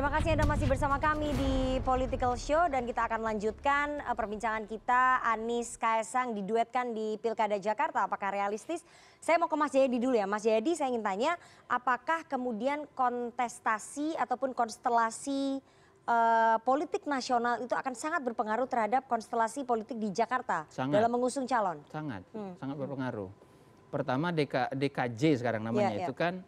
Terima kasih Anda masih bersama kami di Political Show dan kita akan lanjutkan eh, perbincangan kita Anies Kaisang diduetkan di Pilkada Jakarta apakah realistis? Saya mau ke Mas Jayadi dulu ya. Mas Jayadi saya ingin tanya apakah kemudian kontestasi ataupun konstelasi eh, politik nasional itu akan sangat berpengaruh terhadap konstelasi politik di Jakarta sangat, dalam mengusung calon? Sangat, hmm. sangat berpengaruh. Pertama DK, DKJ sekarang namanya yeah, iya. itu kan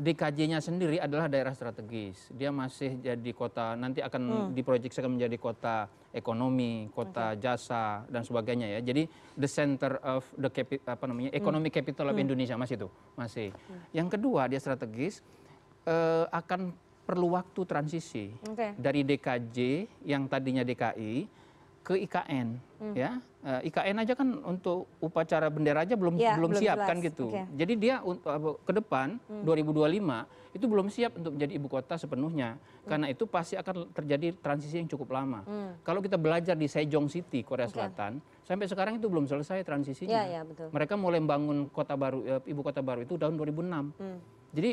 DKJ-nya sendiri adalah daerah strategis. Dia masih jadi kota, nanti akan hmm. diproyeksikan menjadi kota ekonomi, kota okay. jasa dan sebagainya ya. Jadi the center of the capi, apa namanya? Hmm. economic capital of hmm. Indonesia masih itu, masih. Hmm. Yang kedua, dia strategis uh, akan perlu waktu transisi okay. dari DKJ yang tadinya DKI ke IKN hmm. ya Eh, ikn aja kan untuk upacara bendera aja belum ya, belum siap kan gitu jadi dia eh, ke depan hmm. dua ribu itu belum siap untuk menjadi ibu kota sepenuhnya hmm. karena itu pasti akan terjadi transisi yang cukup lama hmm. kalau kita belajar di sejong city korea selatan sampai sekarang itu belum selesai transisinya ya, ya, betul. mereka mulai membangun kota baru eh, ibu kota baru itu tahun 2006. ribu jadi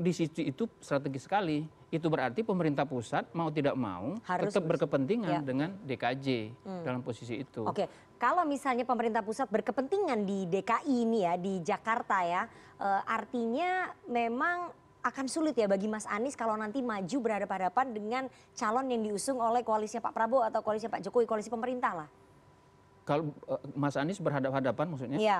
di situ itu strategis sekali. Itu berarti pemerintah pusat mau tidak mau Harus tetap berkepentingan ya. dengan DKJ hmm. dalam posisi itu. Oke, kalau misalnya pemerintah pusat berkepentingan di DKI ini ya di Jakarta ya, e, artinya memang akan sulit ya bagi Mas Anies kalau nanti maju berhadapan-hadapan dengan calon yang diusung oleh koalisi Pak Prabowo atau koalisi Pak Jokowi, koalisi pemerintah lah. Kalau eh, Mas Anies berhadapan-hadapan maksudnya? Iya.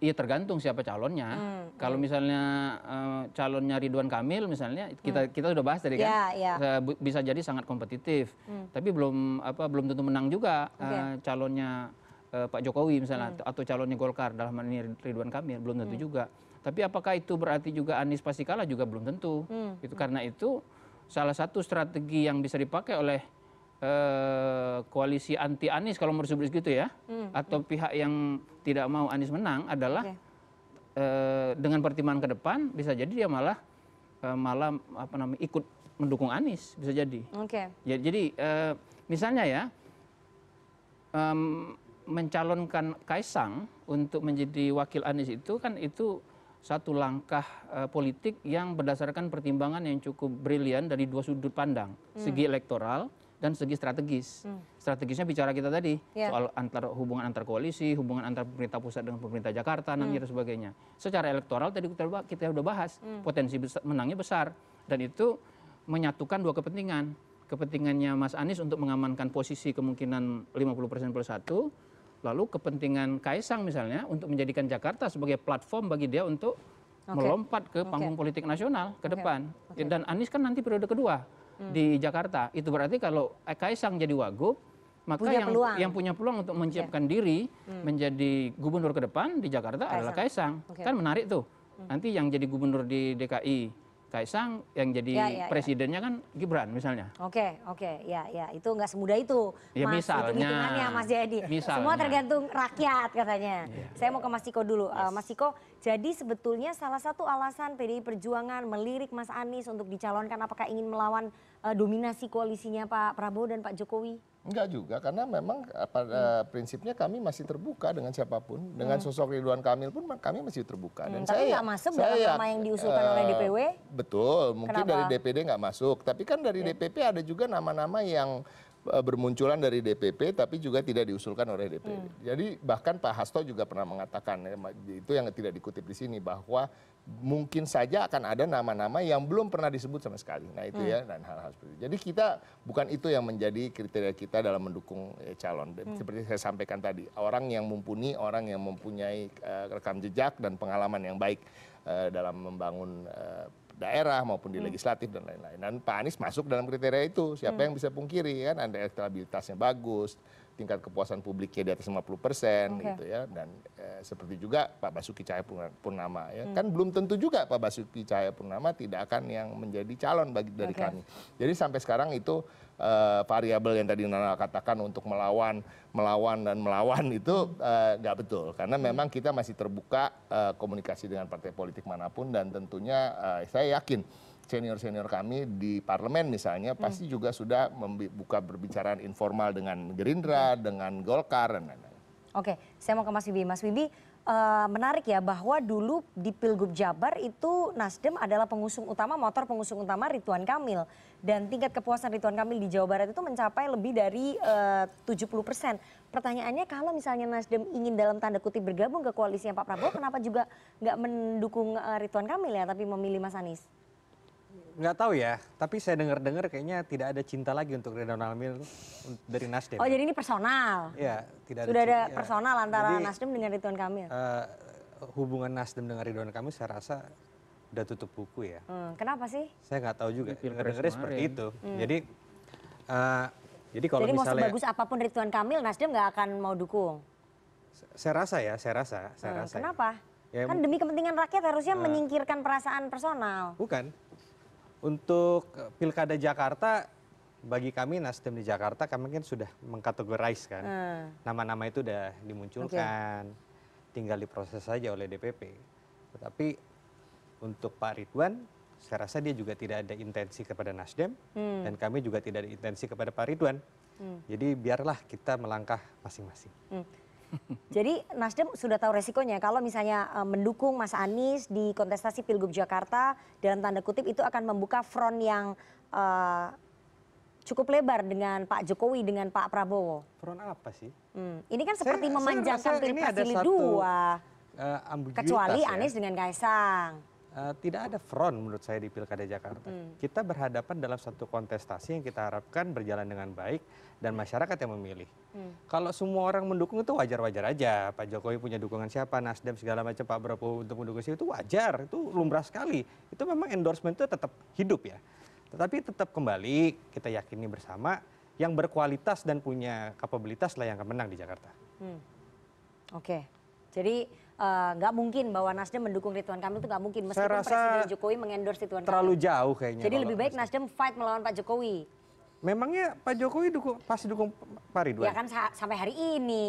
Iya tergantung siapa calonnya. Hmm, Kalau iya. misalnya uh, calonnya Ridwan Kamil misalnya kita hmm. kita sudah bahas tadi kan yeah, ya, ya. yeah. bisa jadi sangat kompetitif. Hmm. Tapi belum apa belum tentu menang juga okay. uh, eh, calonnya uh, Pak Jokowi misalnya hmm. atau calonnya Golkar dalam hal ini Ridwan Kamil belum tentu hmm. juga. Tapi apakah itu berarti juga Anies pasti kalah juga belum tentu. Hmm. Itu karena itu salah satu strategi yang bisa dipakai oleh Eh, koalisi anti anies kalau menurut disebut gitu ya hmm, atau hmm. pihak yang tidak mau anies menang adalah eh, dengan pertimbangan ke depan bisa jadi dia malah eh, malah apa namanya ikut mendukung Anies bisa jadi. Okay. Ya, jadi uh, misalnya ya um, mencalonkan Kaisang untuk menjadi wakil Anies itu kan itu satu langkah uh, politik yang berdasarkan pertimbangan yang cukup brilian dari dua sudut pandang, hmm. segi elektoral dan segi strategis. Hmm. Strategisnya bicara kita tadi yeah. soal antar hubungan antar koalisi, hubungan antar pemerintah pusat dengan pemerintah Jakarta nanti hmm. dan sebagainya. Secara elektoral tadi kita kita sudah bahas hmm. potensi besar, menangnya besar dan itu menyatukan dua kepentingan. Kepentingannya Mas Anies untuk mengamankan posisi kemungkinan 50% plus 1, lalu kepentingan Kaisang misalnya untuk menjadikan Jakarta sebagai platform bagi dia untuk okay. melompat ke panggung okay. politik nasional ke okay. depan. Okay. Dan Anies kan nanti periode kedua Hmm. di Jakarta. Itu berarti kalau Kaisang jadi wagub, maka punya yang, yang punya peluang untuk menyiapkan yeah. diri hmm. menjadi gubernur ke depan di Jakarta Kaisang. adalah Kaisang. Okay. Kan menarik tuh. Hmm. Nanti yang jadi gubernur di DKI kaisang yang jadi ya, ya, ya. presidennya kan Gibran misalnya. Oke, oke, ya, ya, itu nggak semudah itu. Ya, mas, misalnya, Mas Jayadi. Misalnya. Semua tergantung rakyat katanya. Ya. Saya mau ke Mas Ciko dulu. Eh, yes. mas Ciko, jadi sebetulnya salah satu alasan PDI Perjuangan melirik Mas Anies untuk dicalonkan apakah ingin melawan uh, dominasi koalisinya Pak Prabowo dan Pak Jokowi? enggak juga karena memang eh, pada hmm. prinsipnya kami masih terbuka dengan siapapun dengan hmm. sosok Ridwan Kamil pun kami masih terbuka hmm, dan tapi saya nggak masuk saya, dalam ya, nama yang diusulkan uh, oleh eh, DPW betul mungkin Kenapa? dari DPD nggak masuk tapi kan dari yeah. DPP ada juga nama-nama yang eh, bermunculan dari DPP tapi juga tidak diusulkan oleh DPD. Hmm. Jadi bahkan Pak Hasto juga pernah mengatakan ya, itu yang tidak dikutip di sini bahwa mungkin saja akan ada nama-nama yang belum pernah disebut sama sekali. Nah itu hmm. ya dan hal-hal seperti itu. Jadi kita bukan itu yang menjadi kriteria kita dalam mendukung ya, calon. Hmm. Seperti saya sampaikan tadi, orang yang mumpuni, orang yang mempunyai uh, rekam jejak dan pengalaman yang baik uh, dalam membangun uh, daerah maupun di hmm. legislatif dan lain-lain. Dan Pak Anies masuk dalam kriteria itu. Siapa hmm. yang bisa pungkiri kan? Ada elektabilitasnya bagus, tingkat kepuasan publiknya di atas 50 persen okay. gitu ya dan eh, seperti juga Pak Basuki Cahaya Purnama ya hmm. kan belum tentu juga Pak Basuki Cahaya Purnama tidak akan yang menjadi calon bagi dari okay. kami jadi sampai sekarang itu eh, variabel yang tadi Nana katakan untuk melawan melawan dan melawan itu eh, nggak eh, betul karena hmm. memang kita masih terbuka eh, komunikasi dengan partai politik manapun dan tentunya eh, saya yakin senior-senior kami di parlemen misalnya hmm. pasti juga sudah membuka berbicara informal dengan Gerindra, hmm. dengan Golkar dan lain-lain. Oke, saya mau ke Mas Wibi. Mas Wibi, uh, menarik ya bahwa dulu di Pilgub Jabar itu Nasdem adalah pengusung utama, motor pengusung utama Rituan Kamil. Dan tingkat kepuasan Rituan Kamil di Jawa Barat itu mencapai lebih dari eh, uh, 70 persen. Pertanyaannya kalau misalnya Nasdem ingin dalam tanda kutip bergabung ke koalisinya Pak Prabowo, kenapa juga nggak mendukung uh, Ridwan Kamil ya tapi memilih Mas Anies? nggak tahu ya, tapi saya dengar-dengar kayaknya tidak ada cinta lagi untuk Ridwan Kamil dari Nasdem. Oh, jadi ini personal. Iya, tidak Sudah ada, ada personal ya. antara jadi, Nasdem dengan Ridwan Kamil. Uh, hubungan Nasdem dengan Ridwan Kamil saya rasa udah tutup buku ya. Hmm, kenapa sih? Saya nggak tahu juga. Dengar-dengar seperti itu. Hmm. Jadi uh, jadi kalau jadi misalnya mau sebagus apapun Ridwan Kamil, Nasdem nggak akan mau dukung. Saya rasa ya, saya rasa, saya hmm, rasa. Ya. Kenapa? Ya, kan demi kepentingan rakyat harusnya uh, menyingkirkan perasaan personal. Bukan, untuk pilkada jakarta bagi kami nasdem di jakarta kami kan sudah mengkategorize kan ah. nama nama itu sudah dimunculkan tinggal diproses saja oleh dpp tetapi untuk pak ridwan saya rasa dia juga tidak ada intensi kepada nasdem hmm. dan kami juga tidak ada intensi kepada pak ridwan hmm. jadi biarlah kita melangkah masing masing hmm. Jadi Nasdem sudah tahu resikonya kalau misalnya eh, mendukung Mas Anies di kontestasi Pilgub Jakarta dalam tanda kutip itu akan membuka front yang uh, cukup lebar dengan Pak Jokowi dengan Pak Prabowo. Front apa sih? Hmm. Ini kan seperti saya, memanjangkan pilpres jilid dua. Uh, kecuali ya. Anies dengan Kaisang. Eh, tidak ada front menurut saya di pilkada jakarta hmm. kita berhadapan dalam satu kontestasi yang kita harapkan berjalan dengan baik dan masyarakat yang memilih hmm. kalau semua orang mendukung itu wajar wajar aja pak jokowi punya dukungan siapa nasdem segala macam pak prabowo untuk mendukung itu wajar itu lumrah sekali itu memang endorsement itu tetap hidup ya tetapi tetap kembali kita yakini bersama yang berkualitas dan punya kapabilitas lah yang akan menang di Jakarta. Hmm. Oke, okay. jadi Eh, nggak uh, mungkin bahwa Nasdem mendukung Ridwan Kamil itu nggak mungkin meskipun Saya rasa Presiden Jokowi mengendorse Ridwan terlalu Kamil. Terlalu jauh kayaknya. Jadi lebih baik Nasdem fight melawan Pak Jokowi. Memangnya Pak Jokowi dukung, pasti dukung Pak Ridwan? Ya kan sa sampai hari ini.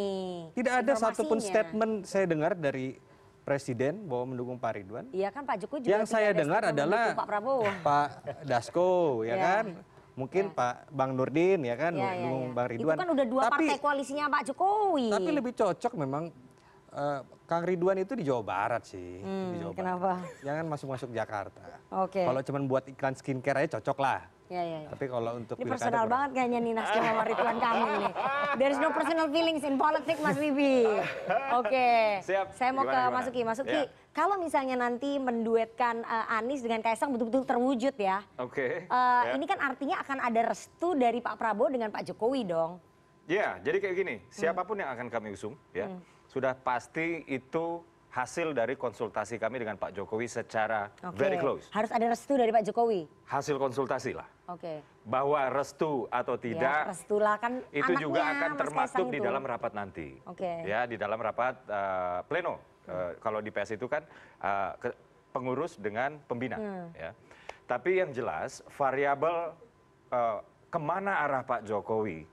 Tidak ada satupun statement saya dengar dari Presiden bahwa mendukung Pak Ridwan. Iya kan Pak Jokowi juga Yang saya dengar adalah Pak Prabowo. Pak Dasko ya, ya. kan. Mungkin ya. Pak Bang Nurdin ya kan ya, ya, ya. Bang Ridwan. Itu kan udah dua tapi, partai koalisinya Pak Jokowi. Tapi lebih cocok memang Eh, Kang Ridwan itu di Jawa Barat sih. Hmm, di Jawa kenapa? Jangan ya masuk-masuk Jakarta. Oke. Okay. Kalau cuma buat iklan skincare aja cocok lah. Ya, ya, ya. Tapi kalau untuk ini personal kurang... banget kayaknya nih Nasdem sama Ridwan ini. nih. There's no personal feelings in politics Mas Bibi. Oke. Okay. Siap. Saya mau gimana, ke Mas Uki. Mas Uki, ya. kalau misalnya nanti menduetkan uh, Anies dengan Kaisang betul-betul terwujud ya. Oke. Okay. Uh, eh, ya. Ini kan artinya akan ada restu dari Pak Prabowo dengan Pak Jokowi dong. Ya, jadi kayak gini. Hmm. Siapapun hmm. yang akan kami usung ya. Hmm sudah pasti itu hasil dari konsultasi kami dengan Pak Jokowi secara okay. very close. Harus ada restu dari Pak Jokowi. Hasil konsultasi lah. Oke. Okay. Bahwa restu atau ya, tidak. Ya, restulah kan itu juga akan termasuk di dalam rapat nanti. Oke. Okay. Ya di dalam rapat uh, pleno. Uh, kalau di PS itu kan uh, ke, pengurus dengan pembina. Hmm. Ya. Tapi yang jelas variabel uh, kemana arah Pak Jokowi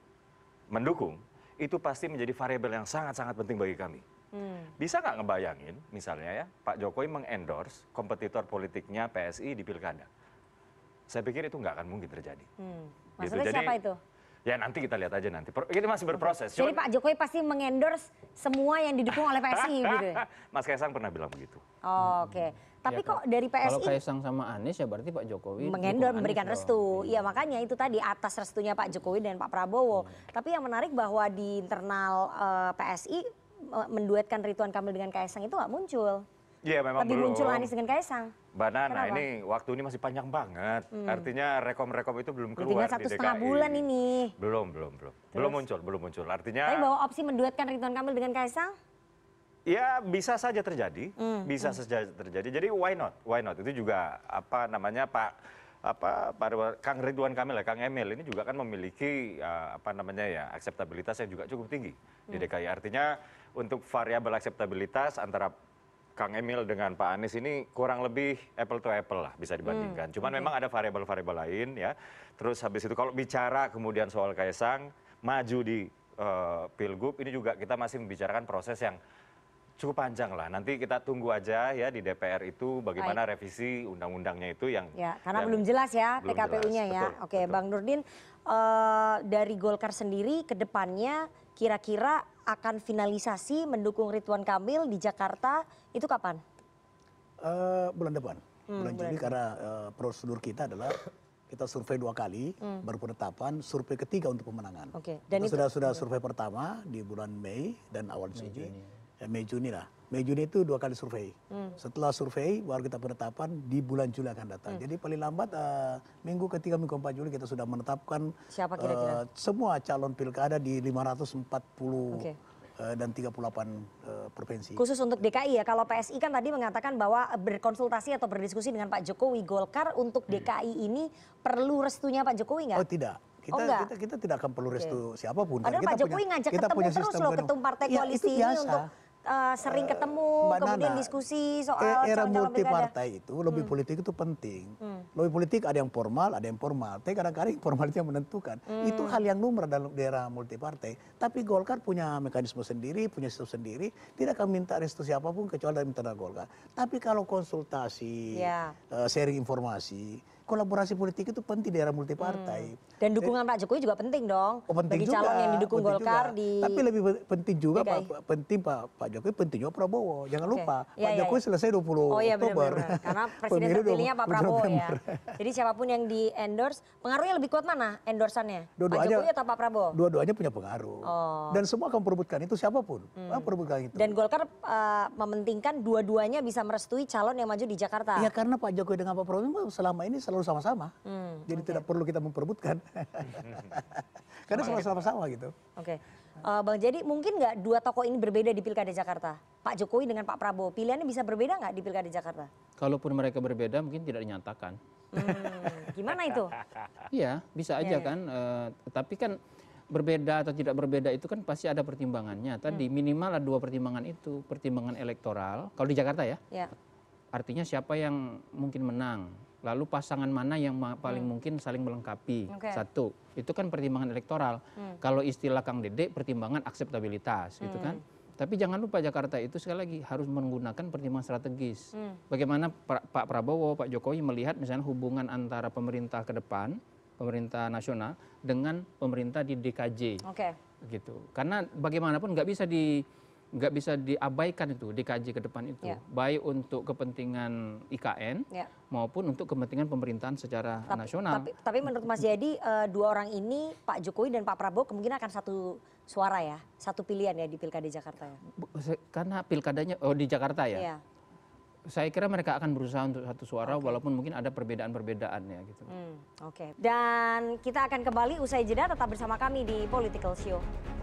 mendukung itu pasti menjadi variabel yang sangat-sangat penting bagi kami. Hmm. Bisa nggak ngebayangin, misalnya ya, Pak Jokowi mengendorse kompetitor politiknya PSI di pilkada? Saya pikir itu nggak akan mungkin terjadi. Hmm. Gitu. Maksudnya gitu. Jadi, siapa itu? Ya nanti kita lihat aja nanti. Ini masih berproses. Jadi Cuman, Pak Jokowi pasti mengendorse semua yang didukung oleh PSI gitu Mas Kaisang pernah bilang begitu. Oh, Oke. Okay. Hmm. Tapi ya, kok dari PSI Kalau Kaisang sama Anies ya berarti Pak Jokowi mengendorse, memberikan restu. Iya ya, makanya itu tadi atas restunya Pak Jokowi dan Pak Prabowo. Hmm. Tapi yang menarik bahwa di internal uh, eh, PSI eh, menduetkan Rituan Kamil dengan Kaisang itu gak muncul. Iya memang Lebih belum. muncul Anies dengan Kaisang. Mbak Nana Kenapa? ini waktu ini masih panjang banget. Hmm. Artinya rekom-rekom itu belum keluar satu di DKI. setengah bulan ini. Belum, belum, belum. Terus? Belum muncul, belum muncul. Artinya... Tapi bahwa opsi menduetkan Ridwan Kamil dengan Kaisang? Ya bisa saja terjadi, hmm. bisa hmm. saja terjadi. Jadi why not, why not? Itu juga apa namanya Pak apa pada Kang Ridwan Kamil ya Kang Emil ini juga kan memiliki uh, apa namanya ya akseptabilitas yang juga cukup tinggi hmm. di DKI. Artinya untuk variabel akseptabilitas antara Kang Emil dengan Pak Anies ini kurang lebih apple to apple lah bisa dibandingkan. Hmm. Cuman okay. memang ada variabel-variabel lain ya. Terus habis itu kalau bicara kemudian soal Kaisang maju di uh, Pilgub ini juga kita masih membicarakan proses yang cukup panjang lah. Nanti kita tunggu aja ya di DPR itu bagaimana Baik. revisi undang-undangnya itu yang ya, karena yang belum jelas ya TKPU-nya ya. Betul, Oke, betul. Bang Nurdin uh, dari Golkar sendiri ke depannya kira-kira akan finalisasi mendukung Ridwan Kamil di Jakarta itu kapan? Uh, bulan depan. Hmm, bulan Juli karena uh, prosedur kita adalah kita survei dua kali, hmm. baru penetapan, survei ketiga untuk pemenangan. Oke. Okay. Dan kita itu, sudah sudah survei pertama di bulan Mei dan awal Juni. Eh, Mei Juni lah. Mei Juni itu dua kali survei. Hmm. Setelah survei baru kita penetapan di bulan Juli akan datang. Hmm. Jadi paling lambat uh, minggu ketiga minggu keempat Juli kita sudah menetapkan Siapa kira -kira? Uh, eh, semua calon pilkada di 540 okay. uh, dan 38 uh, provinsi. Khusus untuk DKI ya. Kalau PSI kan tadi mengatakan bahwa berkonsultasi atau berdiskusi dengan Pak Jokowi Golkar untuk hmm. DKI ini perlu restunya Pak Jokowi nggak? Oh tidak kita, oh, kita kita tidak akan perlu restu okay. siapapun. Kan. Padahal kita Pak Jokowi punya, ngajak kita ketemu punya terus loh ketum partai ya, koalisi ini untuk uh, sering eh, ketemu, Mbak kemudian Nana, diskusi soal e-, era multi partai itu lobby hmm. politik itu penting. Hmm. Lobby politik ada yang formal, ada yang formal. Tapi kadang-kadang formalitas yang menentukan. Hmm. Itu hal yang lumrah dalam daerah multi partai. Tapi Golkar punya mekanisme sendiri, punya sistem sendiri. Tidak akan minta restu siapapun kecuali dari internal Golkar. Tapi kalau konsultasi, yeah. Ya. uh, sharing informasi kolaborasi politik itu penting di era multipartai. partai. Hmm. Dan dukungan Pak Jokowi juga penting dong. Oh, penting bagi juga, calon yang didukung Golkar juga. di Tapi lebih penting juga Pak penting Pak Pak Jokowi penting juga Prabowo. Jangan okay. lupa ya, Pak ya, Jokowi ya. selesai 20 oh, ya, Oktober. Bener -bener. Karena presiden terpilihnya Pak Prabowo ya. Jadi siapapun yang di endorse pengaruhnya lebih kuat mana endorsannya? Dua Pak Jokowi atau Pak Prabowo? Dua-duanya punya pengaruh. Oh. Dan semua akan perebutkan itu siapapun. Hmm. perebutkan itu. Dan Golkar uh, mementingkan dua-duanya bisa merestui calon yang maju di Jakarta. Ya karena Pak Jokowi dengan Pak Prabowo selama ini selalu selalu sama-sama. Hmm, Jadi okay. tidak perlu kita memperbutkan. Karena sama-sama sama gitu. Oke. Okay. Uh, eh, Bang Jadi mungkin nggak dua tokoh ini berbeda di Pilkada Jakarta? Pak Jokowi dengan Pak Prabowo, pilihannya bisa berbeda nggak di Pilkada Jakarta? Kalaupun mereka berbeda mungkin tidak dinyatakan. Hmm, gimana itu? Iya, bisa aja yeah, iya. kan. Uh, tapi kan berbeda atau tidak berbeda itu kan pasti ada pertimbangannya. Tadi hmm. minimal ada dua pertimbangan itu, pertimbangan elektoral. Kalau di Jakarta ya, ya. artinya siapa yang mungkin menang lalu pasangan mana yang paling hmm. mungkin saling melengkapi satu itu kan pertimbangan elektoral hmm. kalau istilah kang dede pertimbangan akseptabilitas gitu hmm. kan tapi jangan lupa Jakarta itu sekali lagi harus menggunakan pertimbangan strategis bagaimana Pak Prabowo Pak Jokowi melihat misalnya hubungan antara pemerintah ke depan pemerintah nasional dengan pemerintah di DKJ gitu karena bagaimanapun nggak bisa di nggak bisa diabaikan itu dikaji ke depan itu ya. baik untuk kepentingan ikn ya. maupun untuk kepentingan pemerintahan secara nasional tapi tapi menurut mas jayadi eh, dua orang ini pak jokowi dan pak prabowo kemungkinan akan satu suara ya satu pilihan ya di pilkada jakarta ya karena pilkadanya oh di jakarta ya iya. saya kira mereka akan berusaha untuk satu suara okay. walaupun mungkin ada perbedaan-perbedaan ya gitu. Hmm, Oke. Okay. Dan kita akan kembali usai jeda tetap bersama kami di Political Show.